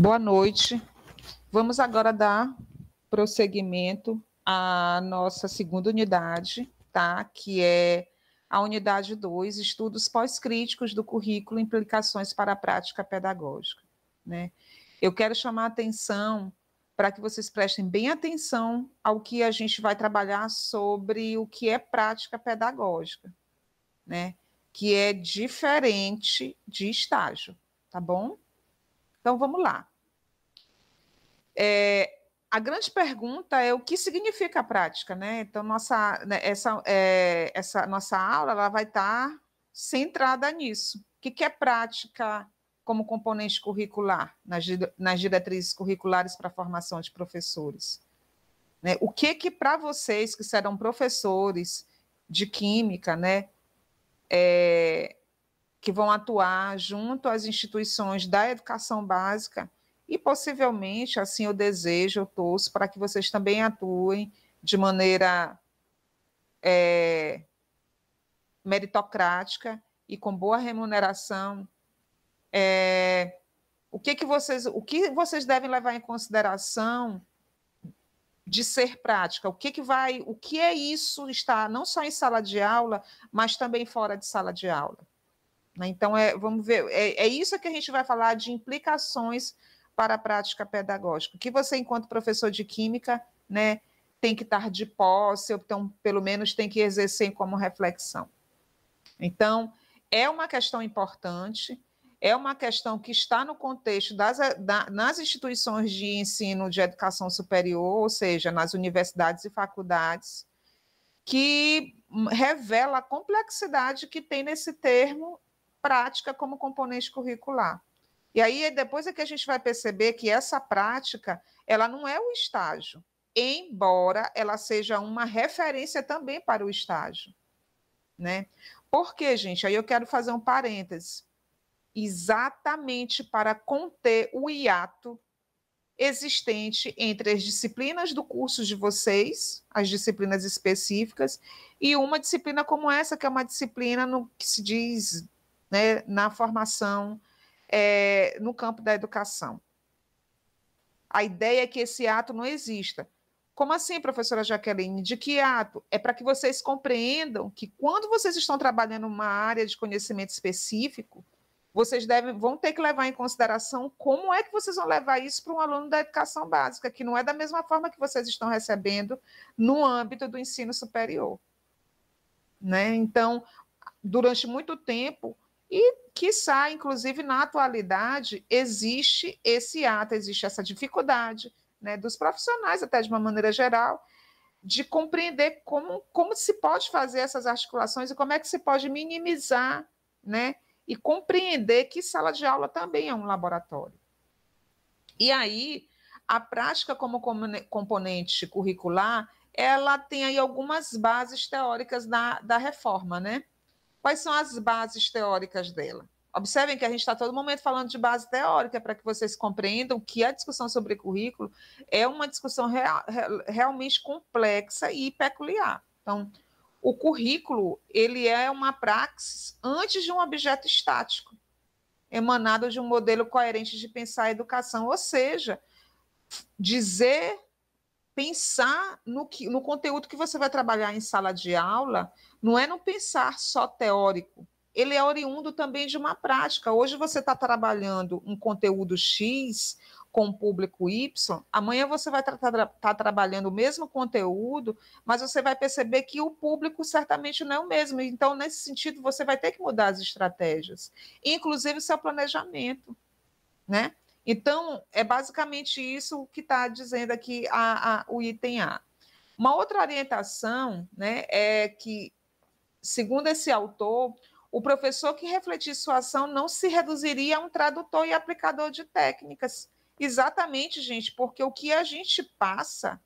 Boa noite. Vamos agora dar prosseguimento à nossa segunda unidade, tá? Que é a unidade 2, estudos pós-críticos do currículo, implicações para a prática pedagógica, né? Eu quero chamar a atenção para que vocês prestem bem atenção ao que a gente vai trabalhar sobre o que é prática pedagógica, né? Que é diferente de estágio, tá bom? Então vamos lá. É, a grande pergunta é o que significa a prática, né? Então nossa né, essa é, essa nossa aula ela vai estar tá centrada nisso. O que, que é prática como componente curricular nas, nas diretrizes curriculares para a formação de professores? Né? O que que para vocês que serão professores de química, né? É, que vão atuar junto às instituições da educação básica e possivelmente, assim eu desejo, eu torço para que vocês também atuem de maneira é, meritocrática e com boa remuneração. É, o que, que vocês, o que vocês devem levar em consideração de ser prática? O que, que vai, o que é isso estar não só em sala de aula, mas também fora de sala de aula? Né? Então, é, vamos ver, é, é isso que a gente vai falar de implicações para a prática pedagógica. Que você, enquanto professor de química, né, tem que estar de posse, ou então, pelo menos tem que exercer como reflexão. Então, é uma questão importante, é uma questão que está no contexto das da, nas instituições de ensino de educação superior, ou seja, nas universidades e faculdades, que revela a complexidade que tem nesse termo prática como componente curricular. E aí depois é que a gente vai perceber que essa prática, ela não é o estágio, embora ela seja uma referência também para o estágio, né? Porque, gente, aí eu quero fazer um parêntese. Exatamente para conter o hiato existente entre as disciplinas do curso de vocês, as disciplinas específicas, e uma disciplina como essa, que é uma disciplina no que se diz né, na formação é, no campo da educação. A ideia é que esse ato não exista. Como assim, professora Jaqueline? De que ato? É para que vocês compreendam que quando vocês estão trabalhando uma área de conhecimento específico, vocês devem, vão ter que levar em consideração como é que vocês vão levar isso para um aluno da educação básica, que não é da mesma forma que vocês estão recebendo no âmbito do ensino superior. Né? Então, durante muito tempo, e, sai, inclusive, na atualidade, existe esse ato, existe essa dificuldade né, dos profissionais, até de uma maneira geral, de compreender como, como se pode fazer essas articulações e como é que se pode minimizar, né? E compreender que sala de aula também é um laboratório. E aí, a prática como componente curricular, ela tem aí algumas bases teóricas da, da reforma, né? Quais são as bases teóricas dela? Observem que a gente está todo momento falando de base teórica para que vocês compreendam que a discussão sobre currículo é uma discussão real, realmente complexa e peculiar. Então, o currículo ele é uma praxis antes de um objeto estático, emanado de um modelo coerente de pensar a educação, ou seja, dizer pensar no, que, no conteúdo que você vai trabalhar em sala de aula, não é não pensar só teórico. Ele é oriundo também de uma prática. Hoje você está trabalhando um conteúdo X com o público Y, amanhã você vai estar tá, tá, tá trabalhando o mesmo conteúdo, mas você vai perceber que o público certamente não é o mesmo. Então, nesse sentido, você vai ter que mudar as estratégias, inclusive o seu planejamento. Né? Então, é basicamente isso que está dizendo aqui a, a, o item A. Uma outra orientação né, é que, segundo esse autor, o professor que refletir sua ação não se reduziria a um tradutor e aplicador de técnicas. Exatamente, gente, porque o que a gente passa,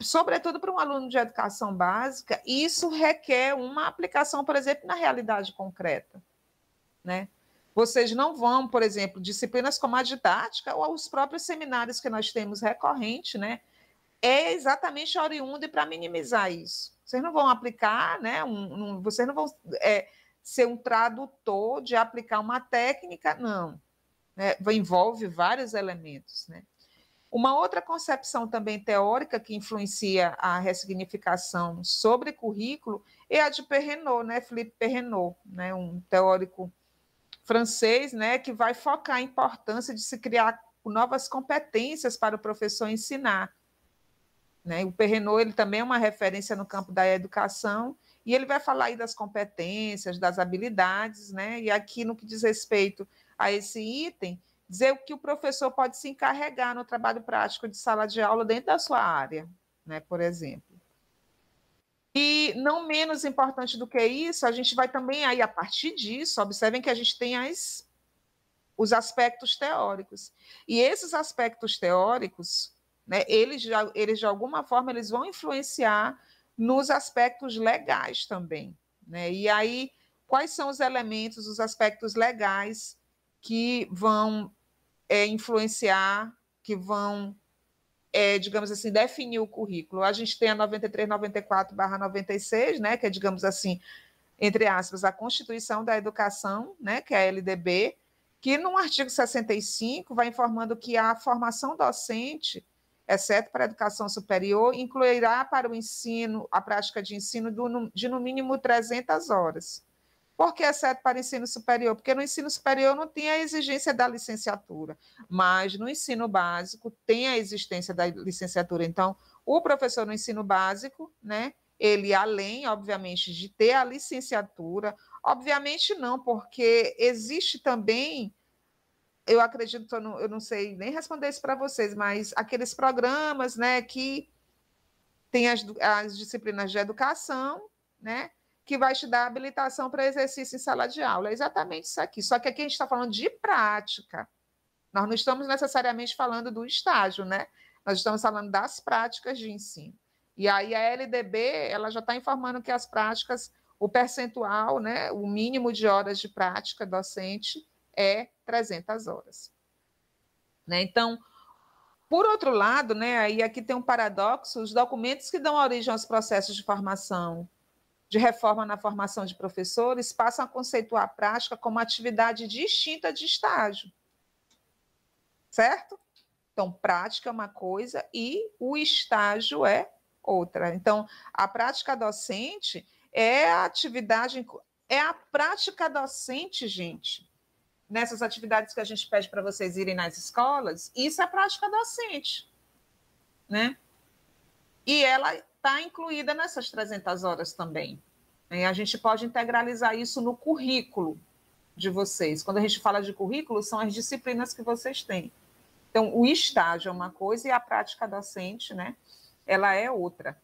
sobretudo para um aluno de educação básica, isso requer uma aplicação, por exemplo, na realidade concreta, né? Vocês não vão, por exemplo, disciplinas como a didática ou os próprios seminários que nós temos recorrente, né? É exatamente oriundo para minimizar isso. Vocês não vão aplicar, né? Um, um, vocês não vão é, ser um tradutor de aplicar uma técnica, não. É, envolve vários elementos, né? Uma outra concepção também teórica que influencia a ressignificação sobre currículo é a de Perrenot, né, Felipe Perrenot, né, um teórico francês, né, que vai focar a importância de se criar novas competências para o professor ensinar. Né? O Perrenot, ele também é uma referência no campo da educação, e ele vai falar aí das competências, das habilidades, né? e aqui no que diz respeito a esse item, dizer o que o professor pode se encarregar no trabalho prático de sala de aula dentro da sua área, né, por exemplo. E não menos importante do que isso, a gente vai também aí a partir disso, observem que a gente tem as os aspectos teóricos. E esses aspectos teóricos, né, eles, eles de alguma forma eles vão influenciar nos aspectos legais também, né? E aí quais são os elementos, os aspectos legais que vão é, influenciar, que vão é, digamos assim, definir o currículo. A gente tem a 93, 94 barra 96, né, que é, digamos assim, entre aspas, a Constituição da Educação, né, que é a LDB, que no artigo 65 vai informando que a formação docente, exceto para a educação superior, incluirá para o ensino, a prática de ensino do, de no mínimo 300 horas. Por que exceto para ensino superior? Porque no ensino superior não tinha a exigência da licenciatura, mas no ensino básico tem a existência da licenciatura. Então, o professor no ensino básico, né, ele além, obviamente, de ter a licenciatura, obviamente não, porque existe também eu acredito, eu não, eu não sei nem responder isso para vocês, mas aqueles programas, né, que tem as, as disciplinas de educação, né, que vai te dar habilitação para exercício em sala de aula. É exatamente isso aqui. Só que aqui a gente está falando de prática. Nós não estamos necessariamente falando do estágio, né? Nós estamos falando das práticas de ensino. E aí a LDB ela já está informando que as práticas, o percentual, né, o mínimo de horas de prática docente é 300 horas. Né? Então, por outro lado, né, aí aqui tem um paradoxo, os documentos que dão origem aos processos de formação de reforma na formação de professores passam a conceituar a prática como atividade distinta de estágio. Certo? Então, prática é uma coisa e o estágio é outra. Então, a prática docente é a atividade, é a prática docente, gente. Nessas atividades que a gente pede para vocês irem nas escolas, isso é prática docente, né? E ela está incluída nessas 300 horas também. Né? a gente pode integralizar isso no currículo de vocês. Quando a gente fala de currículo, são as disciplinas que vocês têm. Então, o estágio é uma coisa e a prática docente, né? Ela é outra.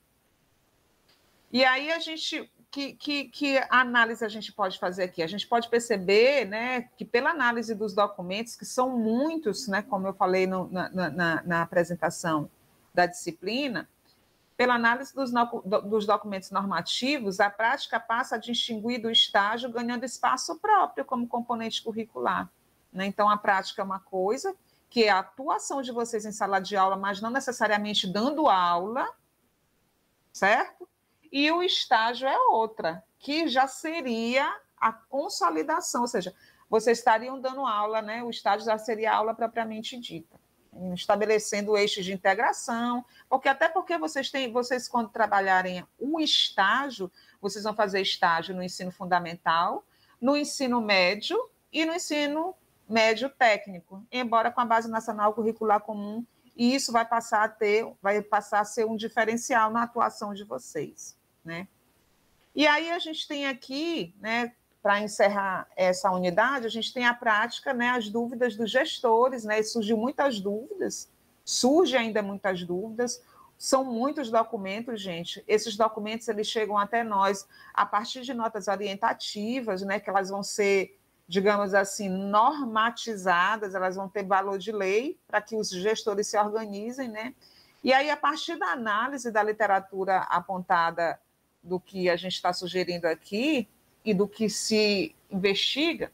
E aí a gente que, que, que, análise a gente pode fazer aqui? A gente pode perceber né, que, pela análise dos documentos, que são muitos, né, como eu falei no, na, na, na, apresentação da disciplina, pela análise dos, dos documentos normativos, a prática passa a distinguir do estágio, ganhando espaço próprio como componente curricular. Né? Então, a prática é uma coisa, que é a atuação de vocês em sala de aula, mas não necessariamente dando aula, certo? E o estágio é outra, que já seria a consolidação, ou seja, vocês estariam dando aula, né? O estágio já seria aula propriamente dita estabelecendo eixos de integração, porque até porque vocês têm, vocês quando trabalharem um estágio, vocês vão fazer estágio no ensino fundamental, no ensino médio e no ensino médio técnico, embora com a base nacional curricular comum, e isso vai passar a ter, vai passar a ser um diferencial na atuação de vocês, né? E aí a gente tem aqui, né, para encerrar essa unidade, a gente tem a prática, né, as dúvidas dos gestores, né, surgiu muitas dúvidas, surge ainda muitas dúvidas, são muitos documentos, gente. Esses documentos eles chegam até nós a partir de notas orientativas, né, que elas vão ser, digamos assim, normatizadas, elas vão ter valor de lei para que os gestores se organizem, né? E aí a partir da análise da literatura apontada do que a gente está sugerindo aqui, e do que se investiga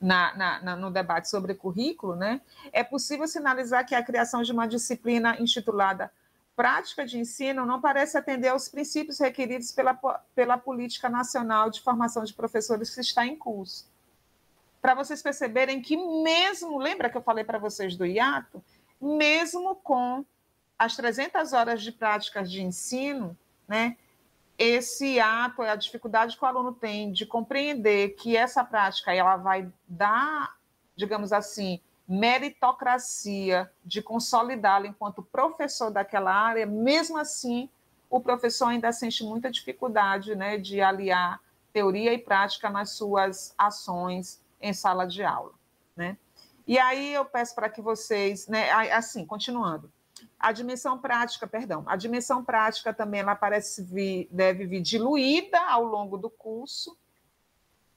na, na, na, no debate sobre currículo, né, é possível sinalizar que a criação de uma disciplina intitulada Prática de Ensino não parece atender aos princípios requeridos pela, pela Política Nacional de Formação de Professores que está em curso. Para vocês perceberem que, mesmo, lembra que eu falei para vocês do hiato? Mesmo com as 300 horas de práticas de ensino, né, esse ato, a dificuldade que o aluno tem de compreender que essa prática ela vai dar, digamos assim, meritocracia de consolidá-lo enquanto professor daquela área, mesmo assim, o professor ainda sente muita dificuldade né, de aliar teoria e prática nas suas ações em sala de aula. Né? E aí eu peço para que vocês, né, assim, continuando, a dimensão prática, perdão, a dimensão prática também ela parece vir, deve vir diluída ao longo do curso.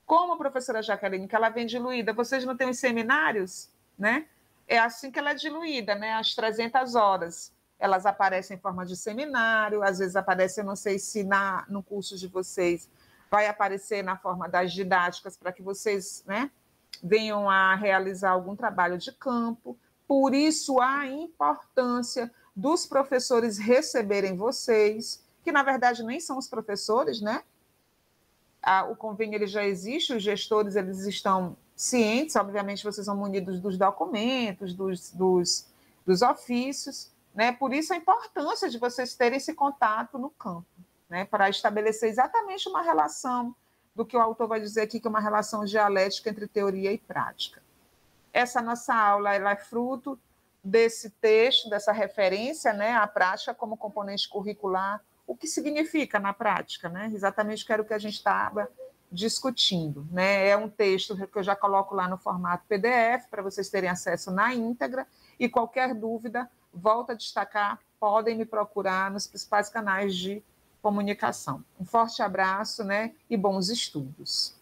Como a professora Jaqueline, que ela vem diluída, vocês não têm os seminários, né? É assim que ela é diluída, né? As 300 horas. Elas aparecem em forma de seminário, às vezes aparecem, não sei se na, no curso de vocês vai aparecer na forma das didáticas para que vocês, né, venham a realizar algum trabalho de campo por isso a importância dos professores receberem vocês, que na verdade nem são os professores, né? o convênio ele já existe, os gestores eles estão cientes, obviamente vocês são munidos dos documentos, dos, dos, dos ofícios, né? Por isso a importância de vocês terem esse contato no campo, né? Para estabelecer exatamente uma relação do que o autor vai dizer aqui, que é uma relação dialética entre teoria e prática. Essa nossa aula é fruto desse texto, dessa referência né, à prática como componente curricular, o que significa na prática, né? exatamente que era o que a gente estava discutindo. Né? É um texto que eu já coloco lá no formato PDF, para vocês terem acesso na íntegra, e qualquer dúvida, volta a destacar, podem me procurar nos principais canais de comunicação. Um forte abraço né, e bons estudos.